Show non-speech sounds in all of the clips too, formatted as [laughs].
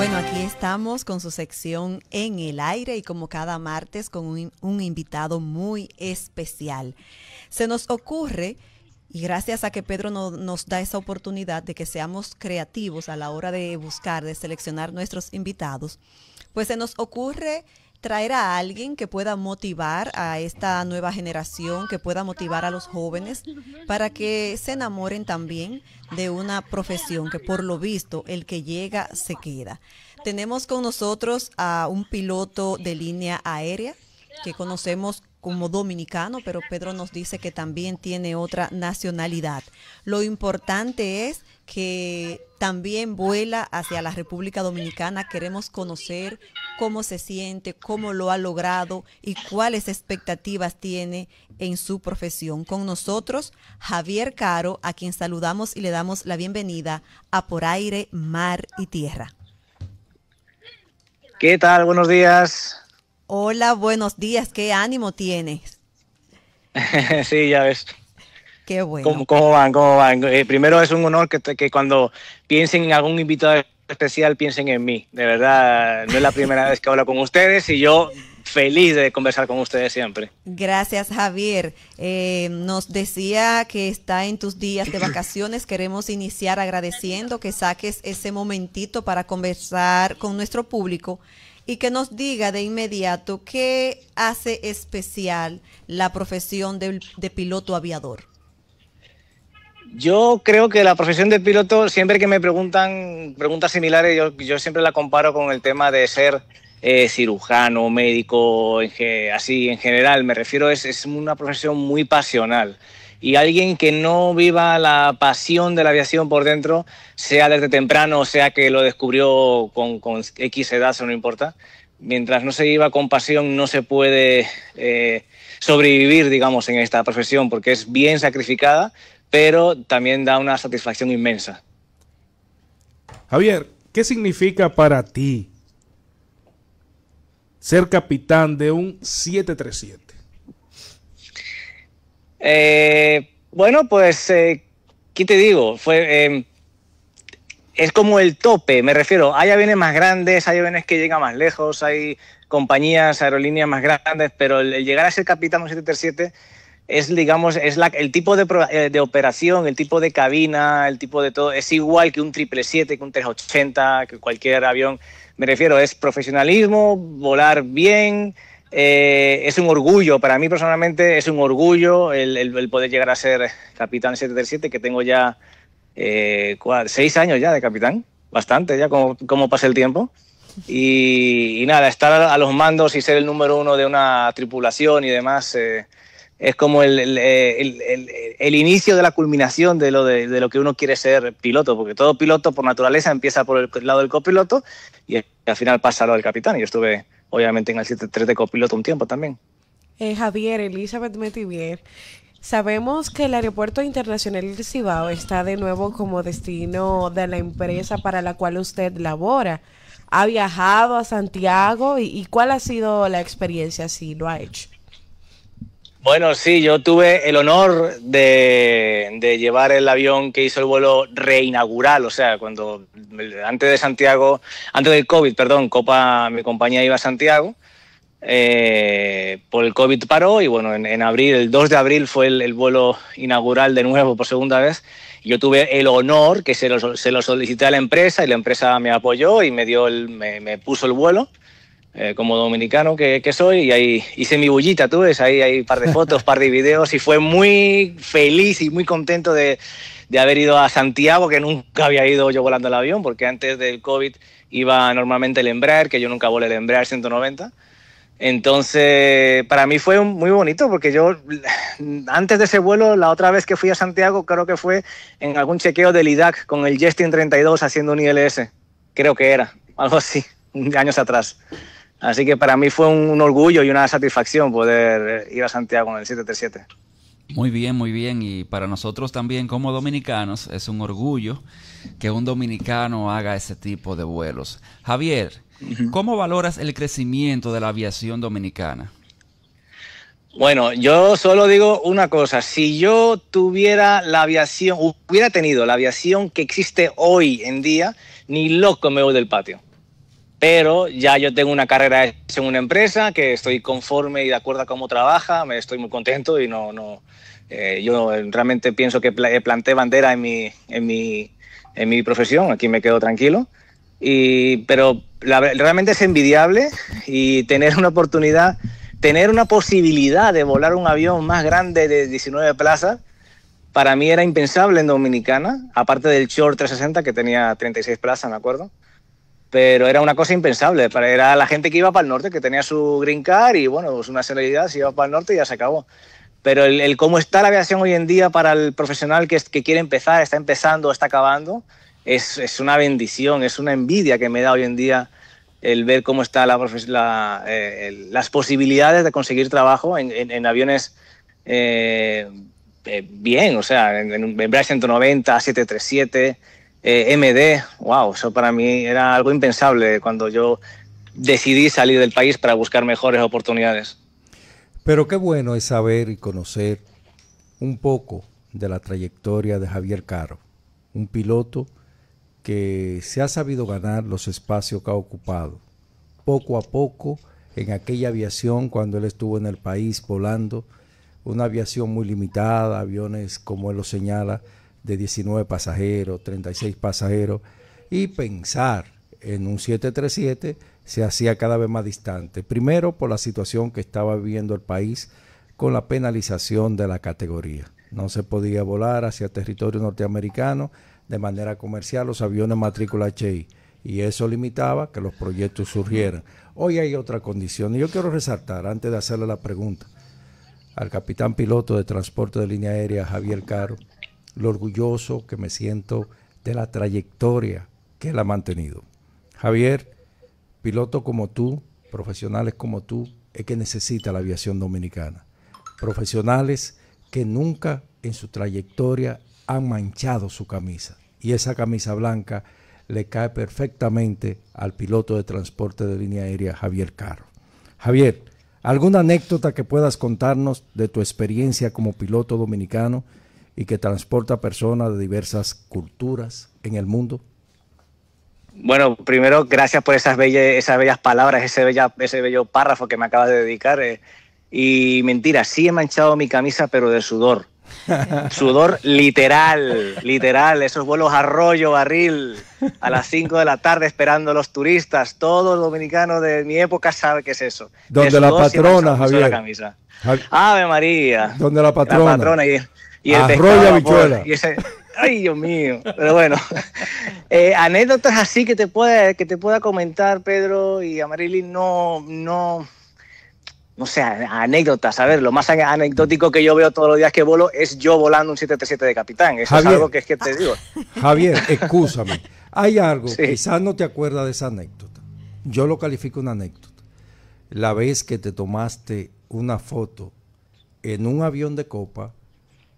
Bueno, aquí estamos con su sección en el aire y como cada martes con un, invitado muy especial. Se nos ocurre, y gracias a que Pedro nos da esa oportunidad de que seamos creativos a la hora de buscar, de seleccionar nuestros invitados, pues se nos ocurre traer a alguien que pueda motivar a esta nueva generación, que pueda motivar a los jóvenes para que se enamoren también de una profesión que por lo visto el que llega se queda. Tenemos con nosotros a un piloto de línea aérea que conocemos como dominicano, pero Pedro nos dice que también tiene otra nacionalidad. Lo importante es que también vuela hacia la República Dominicana. Queremos conocer cómo se siente, cómo lo ha logrado y cuáles expectativas tiene en su profesión. Con nosotros, Javier Caro, a quien saludamos y le damos la bienvenida a Por Aire, Mar y Tierra. ¿Qué tal? Buenos días. Hola, buenos días. ¿Qué ánimo tienes? [laughs] sí, ya ves. Qué bueno. ¿Cómo, van? ¿Cómo eh, primero es un honor que, cuando piensen en algún invitado especial piensen en mí. De verdad, no es la primera vez que hablo con ustedes y yo feliz de conversar con ustedes siempre. Gracias, Javier. Eh, nos decía que está en tus días de vacaciones. Queremos iniciar agradeciendo que saques ese momentito para conversar con nuestro público y que nos diga de inmediato qué hace especial la profesión de, piloto aviador. Yo creo que la profesión de piloto, siempre que me preguntan preguntas similares, yo, siempre la comparo con el tema de ser eh, cirujano, médico, así en general. Me refiero, es, es una profesión muy pasional y alguien que no viva la pasión de la aviación por dentro, sea desde temprano, sea que lo descubrió con, X edad, eso no importa, mientras no se viva con pasión no se puede eh, sobrevivir, digamos, en esta profesión, porque es bien sacrificada, pero también da una satisfacción inmensa. Javier, ¿qué significa para ti ser capitán de un 737? Eh, bueno, pues, eh, ¿qué te digo? Em, es como el tope, me refiero. Hay aviones más grandes, hay aviones que llegan más lejos, hay compañías, aerolíneas más grandes, pero el, llegar a ser capitán 737 es, digamos, es el tipo de, eh, de, operación, el tipo de cabina, el tipo de todo, es igual que un 777, que un 380, que cualquier avión. Me refiero, es profesionalismo, volar bien, eh, es un orgullo, para mí personalmente es un orgullo el, poder llegar a ser capitán 737, que tengo ya eh, seis años ya de capitán, bastante ya como, pasa el tiempo. Y, nada, estar a los mandos y ser el número uno de una tripulación y demás eh, es como el, inicio de la culminación de lo, de, lo que uno quiere ser piloto, porque todo piloto por naturaleza empieza por el lado del copiloto y al final pasa lo del capitán. Y yo estuve obviamente en el 73 de copiloto un tiempo también. Eh, Javier, Elizabeth Metivier, Sabemos que el Aeropuerto Internacional de Cibao está de nuevo como destino de la empresa para la cual usted labora. ¿Ha viajado a Santiago y cuál ha sido la experiencia si lo ha hecho? Bueno, sí, yo tuve el honor de, llevar el avión que hizo el vuelo reinaugural, o sea, cuando antes de Santiago, antes del COVID, perdón, Copa, mi compañía iba a Santiago, eh, por el COVID paró y bueno, en, abril, el 2 de abril fue el, vuelo inaugural de nuevo por segunda vez. Yo tuve el honor que se lo, solicité a la empresa y la empresa me apoyó y me puso el vuelo. Eh, como dominicano que, soy, y ahí hice mi bullita, tú ves, ahí hay un par de [laughs] fotos, par de videos, y fue muy feliz y muy contento de, haber ido a Santiago, que nunca había ido yo volando el avión, porque antes del COVID iba normalmente el Embraer, que yo nunca volé el Embraer 190. Entonces, para mí fue muy bonito porque yo, [sighs] antes de ese vuelo, la otra vez que fui a Santiago, creo que fue en algún chequeo del IDAC con el Justin 32 haciendo un ILS. Creo que era, algo así, [laughs] años atrás. Así que para mí fue un, orgullo y una satisfacción poder eh, ir a Santiago en el 737. Muy bien, muy bien. Y para nosotros también como dominicanos es un orgullo que un dominicano haga ese tipo de vuelos. Javier, ¿cómo valoras el crecimiento de la aviación dominicana? Bueno, yo solo digo una cosa, si yo tuviera la aviación, hubiera tenido la aviación que existe hoy en día, ni loco me voy del patio pero ya yo tengo una carrera en una empresa que estoy conforme y de acuerdo a cómo trabaja, me estoy muy contento y no, no eh, yo realmente pienso que eh, planté bandera en mi, en mi, en mi profesión, aquí me quedo tranquilo, y, pero realmente es envidiable y tener una oportunidad, tener una posibilidad de volar un avión más grande de 19 plazas, para mí era impensable en Dominicana, aparte del short 360 que tenía 36 plazas, me acuerdo pero era una cosa impensable. Era la gente que iba para el norte, que tenía su green car y bueno, es una seriedad, se iba para el norte y ya se acabó. Pero el, cómo está la aviación hoy en día para el profesional que, quiere empezar, está empezando, está acabando, es, es, una bendición, es una envidia que me da hoy en día el ver cómo están la, eh, las posibilidades de conseguir trabajo en, aviones eh, eh, bien, o sea, en, en 190, 737, eh, MD, wow, eso para mí era algo impensable cuando yo decidí salir del país para buscar mejores oportunidades. Pero qué bueno es saber y conocer un poco de la trayectoria de Javier Caro, un piloto que se ha sabido ganar los espacios que ha ocupado, poco a poco en aquella aviación cuando él estuvo en el país volando, una aviación muy limitada, aviones como él lo señala, de 19 pasajeros, 36 pasajeros, y pensar en un 737 se hacía cada vez más distante. Primero por la situación que estaba viviendo el país con la penalización de la categoría. No se podía volar hacia territorio norteamericano de manera comercial los aviones matrícula HI y eso limitaba que los proyectos surgieran. Hoy hay otra condición y yo quiero resaltar antes de hacerle la pregunta al capitán piloto de transporte de línea aérea Javier Caro lo orgulloso que me siento de la trayectoria que él ha mantenido. Javier, piloto como tú, profesionales como tú, es que necesita la aviación dominicana. Profesionales que nunca en su trayectoria han manchado su camisa. Y esa camisa blanca le cae perfectamente al piloto de transporte de línea aérea Javier Carro. Javier, ¿alguna anécdota que puedas contarnos de tu experiencia como piloto dominicano y que transporta personas de diversas culturas en el mundo? Bueno, primero, gracias por esas bellas, esas bellas palabras, ese, ese bello párrafo que me acabas de dedicar. Eh. Y mentira, sí he manchado mi camisa, pero de sudor. [laughs] sudor literal, literal. Esos vuelos arroyo barril, a las 5 de la tarde esperando a los turistas. Todo dominicanos dominicano de mi época sabe qué es eso. Donde la patrona, Javier. La camisa. Ave María. Donde la patrona. La patrona y el Arroyo bichuela. ay, Dios mío. Pero bueno, [laughs] eh, anécdotas así que te pueda que te pueda comentar Pedro y Amarili no no no sé, anécdotas, a ver, lo más anecdótico que yo veo todos los días que vuelo es yo volando un 737 de capitán, eso es algo que es que te digo. [laughs] Javier, escúchame, hay algo, quizás no te acuerdas de esa anécdota, yo lo califico una anécdota, la vez que te tomaste una foto en un avión de copa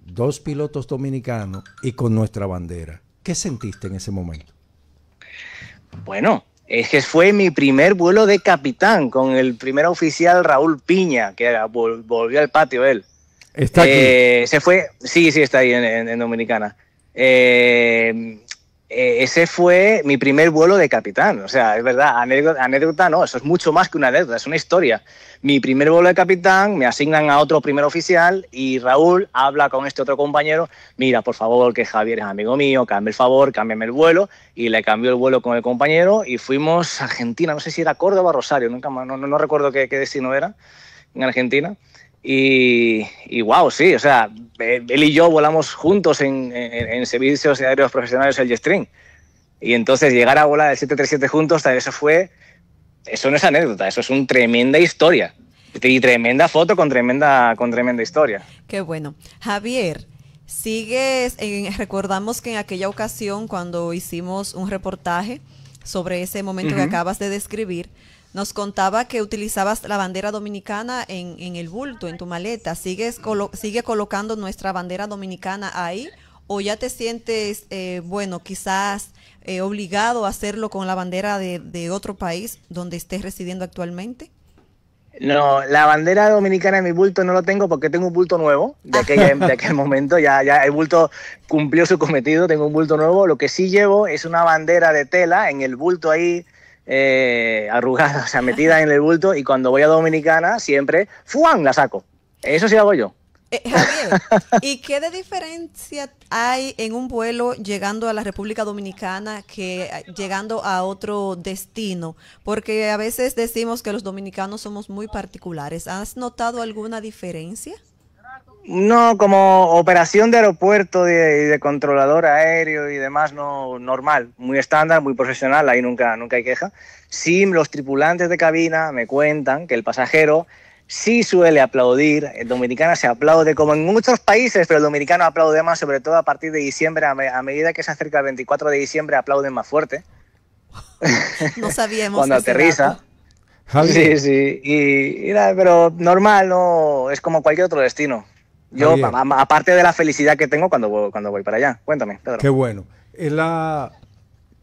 dos pilotos dominicanos y con nuestra bandera. ¿Qué sentiste en ese momento? Bueno, es que fue mi primer vuelo de capitán con el primer oficial Raúl Piña, que volvió al patio él. Está aquí. Eh, se fue, sí, sí, está ahí en, en Dominicana. Eh, eh, ese fue mi primer vuelo de capitán. O sea, es verdad, anécdota, no, eso es mucho más que una anécdota, es una historia. Mi primer vuelo de capitán, me asignan a otro primer oficial y Raúl habla con este otro compañero, mira, por favor, que Javier es amigo mío, cambie el favor, cámbiame el vuelo. Y le cambió el vuelo con el compañero y fuimos a Argentina, no sé si era Córdoba o Rosario, nunca más, no, no, no recuerdo qué, qué destino era en Argentina y, wow, sí, o sea, eh, él y yo volamos juntos en, servicios aéreos profesionales el Jetstream. Y entonces llegar a volar el 737 juntos, eso fue, eso no es anécdota, eso es una tremenda historia. Y tremenda foto con tremenda, con tremenda historia. Qué bueno. Javier, sigues, recordamos que en aquella ocasión cuando hicimos un reportaje sobre ese momento que acabas de describir, nos contaba que utilizabas la bandera dominicana en, el bulto, en tu maleta. ¿Sigues ¿Sigue colocando nuestra bandera dominicana ahí? ¿O ya te sientes, eh, bueno, quizás eh, obligado a hacerlo con la bandera de, otro país donde estés residiendo actualmente? No, la bandera dominicana en mi bulto no lo tengo porque tengo un bulto nuevo de, [laughs] de aquel momento. Ya, ya el bulto cumplió su cometido, tengo un bulto nuevo. Lo que sí llevo es una bandera de tela en el bulto ahí eh, arrugada, [laughs] o sea, metida en el bulto y cuando voy a Dominicana siempre, Juan La saco. Eso sí hago yo. Eh, Javier, ¿y qué de diferencia hay en un vuelo llegando a la República Dominicana que eh, llegando a otro destino? Porque a veces decimos que los dominicanos somos muy particulares. ¿Has notado alguna diferencia? No, como operación de aeropuerto y de, controlador aéreo y demás, no normal, muy estándar, muy profesional, ahí nunca, nunca hay queja. Sí, los tripulantes de cabina me cuentan que el pasajero sí suele aplaudir, el dominicano se aplaude, como en muchos países, pero el dominicano aplaude más, sobre todo a partir de diciembre, a, medida que se acerca el 24 de diciembre, aplauden más fuerte. [laughs] No sabíamos. Cuando aterriza. Sí, sí, pero normal, no es como cualquier otro destino. Yo, aparte de la felicidad que tengo cuando voy, cuando voy para allá. Cuéntame, Pedro. Qué bueno. Eh, la,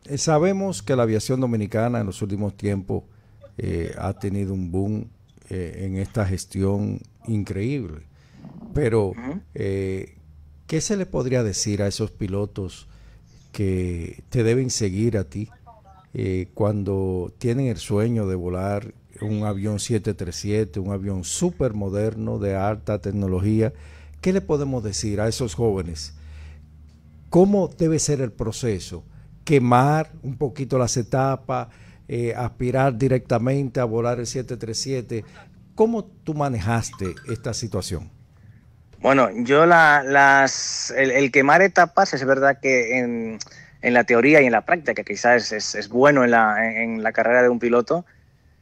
eh, sabemos que la aviación dominicana en los últimos tiempos eh, ha tenido un boom en esta gestión increíble. Pero, ¿qué se le podría decir a esos pilotos que te deben seguir a ti cuando tienen el sueño de volar un avión 737, un avión súper moderno de alta tecnología? ¿Qué le podemos decir a esos jóvenes? ¿Cómo debe ser el proceso? Quemar un poquito las etapas, eh, aspirar directamente a volar el 737. ¿Cómo tú manejaste esta situación? Bueno, yo las, el, quemar etapas es verdad que en, la teoría y en la práctica, quizás es, bueno en la carrera de un piloto,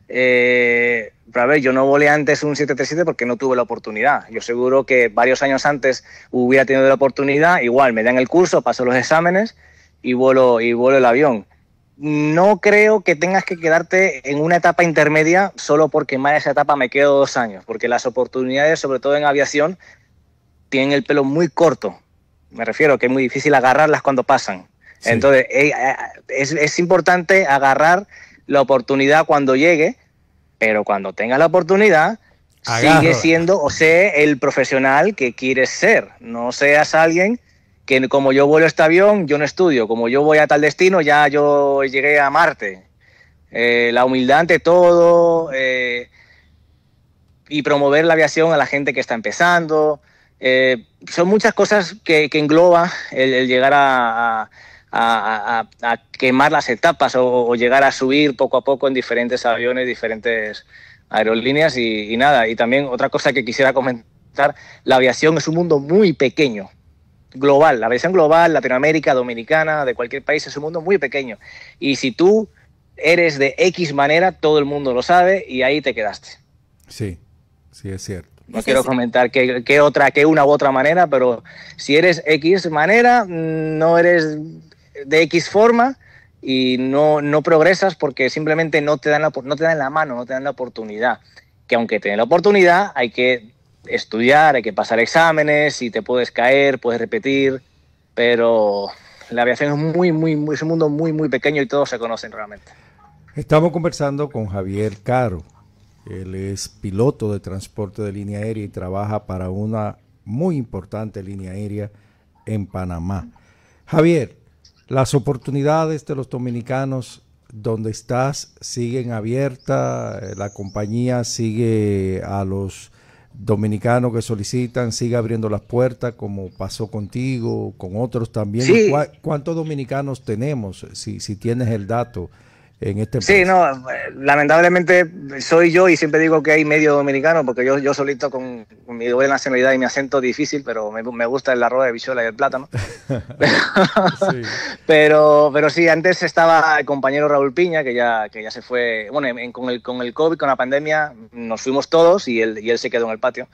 eh, ver, yo no volé antes un 737 porque no tuve la oportunidad. Yo seguro que varios años antes hubiera tenido la oportunidad, igual me dan el curso, paso los exámenes y vuelo, y vuelo el avión. No creo que tengas que quedarte en una etapa intermedia solo porque más de esa etapa me quedo dos años, porque las oportunidades, sobre todo en aviación, tienen el pelo muy corto. Me refiero que es muy difícil agarrarlas cuando pasan. Entonces, eh, eh, es, es importante agarrar la oportunidad cuando llegue, pero cuando tengas la oportunidad, sigue siendo o sea el profesional que quieres ser. No seas alguien que como yo vuelo este avión, yo no estudio. Como yo voy a tal destino, ya yo llegué a Marte. Eh, la humildad ante todo eh, y promover la aviación a la gente que está empezando. Eh, son muchas cosas que, engloba el, llegar a a, quemar las etapas o, llegar a subir poco a poco en diferentes aviones, diferentes aerolíneas y, nada. Y también otra cosa que quisiera comentar, la aviación es un mundo muy pequeño, global, la aviación global, Latinoamérica, Dominicana, de cualquier país, es un mundo muy pequeño. Y si tú eres de X manera, todo el mundo lo sabe y ahí te quedaste. Sí, sí, es cierto. No quiero comentar otra, que una u otra manera, pero si eres X manera, mm, no eres de X forma y no, progresas porque simplemente no te, dan la, no te dan la mano, no te dan la oportunidad. Que aunque te den la oportunidad, hay que estudiar, hay que pasar exámenes y te puedes caer, puedes repetir, pero la aviación es muy, muy, muy, es un mundo muy, muy pequeño y todos se conocen realmente. Estamos conversando con Javier Caro. Él es piloto de transporte de línea aérea y trabaja para una muy importante línea aérea en Panamá. Javier, las oportunidades de los dominicanos donde estás siguen abiertas, eh, la compañía sigue a los dominicanos que solicitan, sigue abriendo las puertas, como pasó contigo, con otros también. ¿Cuántos dominicanos tenemos? Si, si tienes el dato este sí, no, lamentablemente soy yo y siempre digo que hay medio dominicano porque yo, yo solito con, mi buena nacionalidad y mi acento difícil, pero me, gusta el arroz de bichuela y el plátano. [laughs] [laughs] pero, pero sí, antes estaba el compañero Raúl Piña, que ya, que ya se fue, bueno, con, el, con el COVID, con la pandemia, nos fuimos todos y él, se quedó en el patio.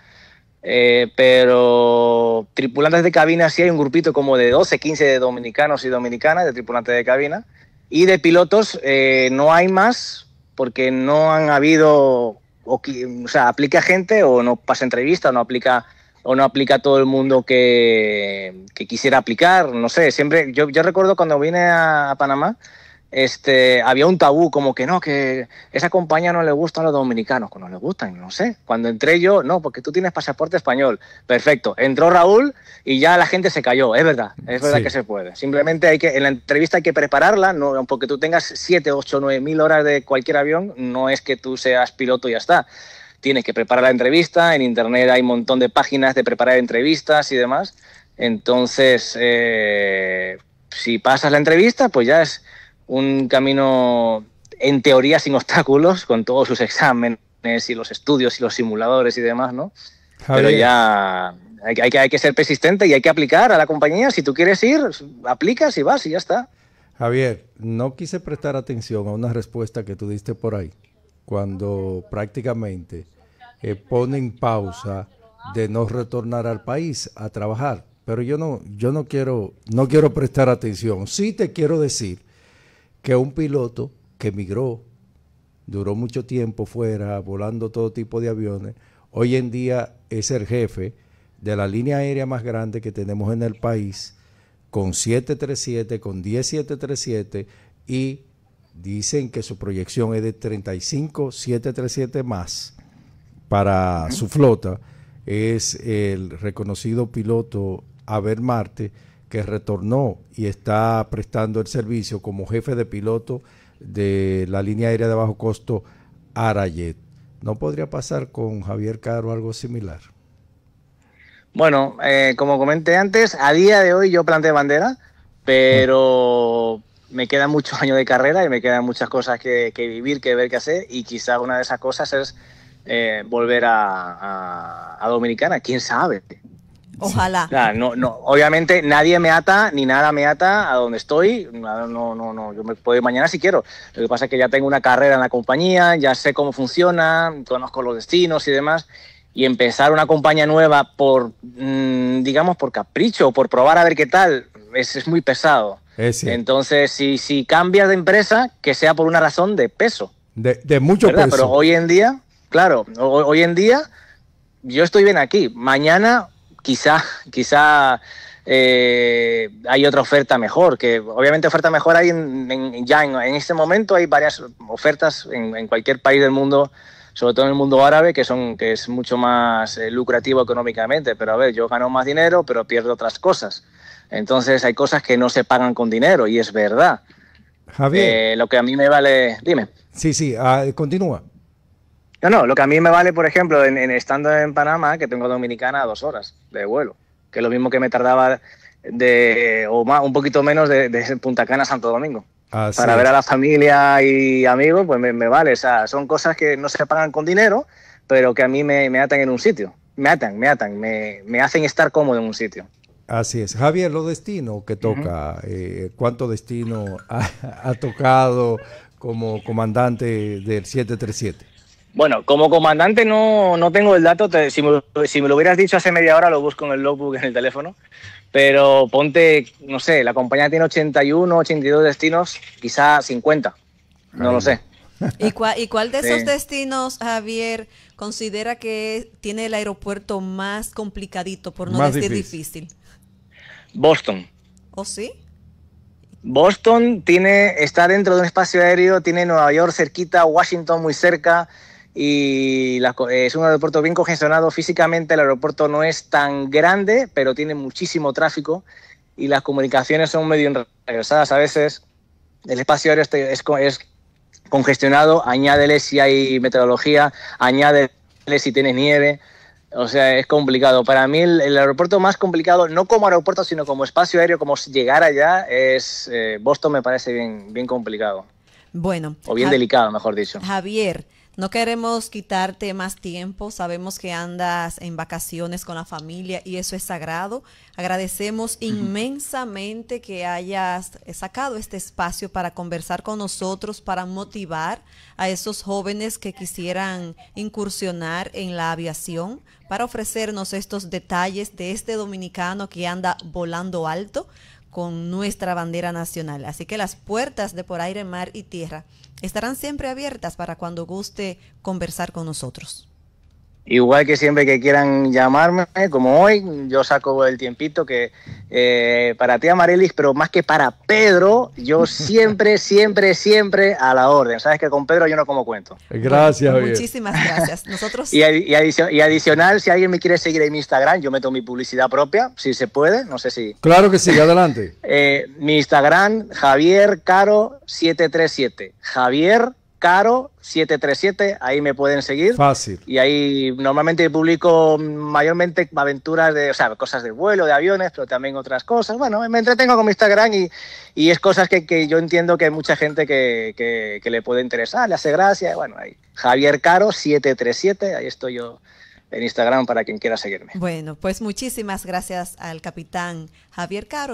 Eh, pero tripulantes de cabina, sí hay un grupito como de 12, 15 de dominicanos y dominicanas de tripulantes de cabina y de pilotos eh, no hay más porque no han habido, o, sea, aplica gente o no pasa entrevista o no aplica o no aplica todo el mundo que, quisiera aplicar, no sé, siempre, yo, recuerdo cuando vine a Panamá, este, había un tabú, como que no, que esa compañía no le gusta a los dominicanos, que pues no le gustan, no sé. Cuando entré yo, no, porque tú tienes pasaporte español. Perfecto. Entró Raúl y ya la gente se cayó, es verdad, es verdad que se puede. Simplemente hay que, en la entrevista hay que prepararla, no, tú tengas 7, 8, 9 mil horas de cualquier avión, no es que tú seas piloto y ya está. Tienes que preparar la entrevista, en internet hay un montón de páginas de preparar entrevistas y demás. Entonces, eh, si pasas la entrevista, pues ya es un camino en teoría sin obstáculos, con todos sus exámenes y los estudios y los simuladores y demás, ¿no? Pero ya hay, hay, que ser persistente y hay que aplicar a la compañía. Si tú quieres ir, aplicas y vas y ya está. Javier, no quise prestar atención a una respuesta que tú diste por ahí, cuando prácticamente eh, ponen pausa de no retornar al país a trabajar. Pero yo no, yo no quiero, no quiero prestar atención. Sí te quiero decir que un piloto que emigró, duró mucho tiempo fuera, volando todo tipo de aviones, hoy en día es el jefe de la línea aérea más grande que tenemos en el país, con 737, con 10 737 y dicen que su proyección es de 35 737 más para su flota. Es el reconocido piloto Abel Marte que retornó y está prestando el servicio como jefe de piloto de la línea aérea de bajo costo Arayet. ¿No podría pasar con Javier Caro algo similar? Bueno, eh, como comenté antes, a día de hoy yo planteé bandera, pero me quedan muchos [laughs] años de carrera y me quedan muchas cosas que, vivir, que ver, que hacer, y quizá una de esas cosas es eh, volver a, a Dominicana, quién sabe, Ojalá. no, no, obviamente nadie me ata ni nada me ata a donde estoy. No, no, no, yo me puedo ir mañana si quiero. Lo que pasa es que ya tengo una carrera en la compañía, ya sé cómo funciona, conozco los destinos y demás. Y empezar una compañía nueva por, mm, digamos, por capricho, por probar a ver qué tal, es, muy pesado. Entonces, si, si cambias de empresa, que sea por una razón de peso. De, mucho peso. Pero hoy en día, claro, hoy en día yo estoy bien aquí. Mañana quizá, quizá eh, hay otra oferta mejor, que obviamente oferta mejor hay en, ya en, este momento, hay varias ofertas en, cualquier país del mundo, sobre todo en el mundo árabe, que, son, que es mucho más eh, lucrativo económicamente, pero a ver, yo gano más dinero, pero pierdo otras cosas. Entonces hay cosas que no se pagan con dinero y es verdad. Javier. Eh, lo que a mí me vale, dime. Sí, sí, ah, continúa. No, no, lo que a mí me vale, por ejemplo, en, estando en Panamá, que tengo Dominicana a dos horas de vuelo, que es lo mismo que me tardaba de, o más, un poquito menos de, Punta Cana a Santo Domingo. para ver a la familia y amigos, pues me, vale. O sea, son cosas que no se pagan con dinero, pero que a mí me, atan en un sitio. Me atan, me atan, me, hacen estar cómodo en un sitio. Así es. Javier, lo destino que toca, eh, ¿cuánto destino ha tocado como comandante del 737? Bueno, como comandante no, no tengo el dato, si, me, lo hubieras dicho hace media hora lo busco en el logbook, en el teléfono, pero ponte, no sé, la compañía tiene 81, 82 destinos, quizá 50, no lo sé. ¿Y, cuál, de esos destinos, Javier, considera que tiene el aeropuerto más complicadito, por no decir difícil. Boston. ¿O sí? Boston tiene, está dentro de un espacio aéreo, tiene Nueva York cerquita, Washington muy cerca, y eh, es un aeropuerto bien congestionado físicamente, el aeropuerto no es tan grande, pero tiene muchísimo tráfico y las comunicaciones son medio enrevesadas a veces, el espacio aéreo este es, congestionado, añádele si hay meteorología, añádele si tienes nieve, o sea, es complicado. Para mí el, aeropuerto más complicado, no como aeropuerto, sino como espacio aéreo, como llegar allá, es eh, Boston me parece bien, bien complicado. Bueno. O bien delicado, mejor dicho. Javier, no queremos quitarte más tiempo, sabemos que andas en vacaciones con la familia y eso es sagrado. Agradecemos inmensamente que hayas sacado este espacio para conversar con nosotros, para motivar a esos jóvenes que quisieran incursionar en la aviación, para ofrecernos estos detalles de este dominicano que anda volando alto con nuestra bandera nacional. Así que las puertas de por aire, mar y tierra estarán siempre abiertas para cuando guste conversar con nosotros. Igual que siempre que quieran llamarme, como hoy, yo saco el tiempito que eh, para ti, Amarelis, pero más que para Pedro, yo [laughs] siempre, siempre, siempre a la orden. Sabes que con Pedro yo no como cuento. Gracias, güey. Muchísimas gracias. [laughs] Nosotros... y, adicional, si alguien me quiere seguir en mi Instagram, yo meto mi publicidad propia, si se puede, no sé si. Claro que sí, [laughs] adelante. Eh, mi Instagram, Javier Caro 737. Javier Caro 737, ahí me pueden seguir. Fácil. Y ahí normalmente publico mayormente aventuras de, o sea, cosas de vuelo, de aviones, pero también otras cosas. Bueno, me entretengo con mi Instagram y, y es cosas que, yo entiendo que hay mucha gente que, que, le puede interesar, le hace gracia. Bueno, ahí. Javier Caro 737, ahí estoy yo en Instagram para quien quiera seguirme. Bueno, pues muchísimas gracias al capitán Javier Caro.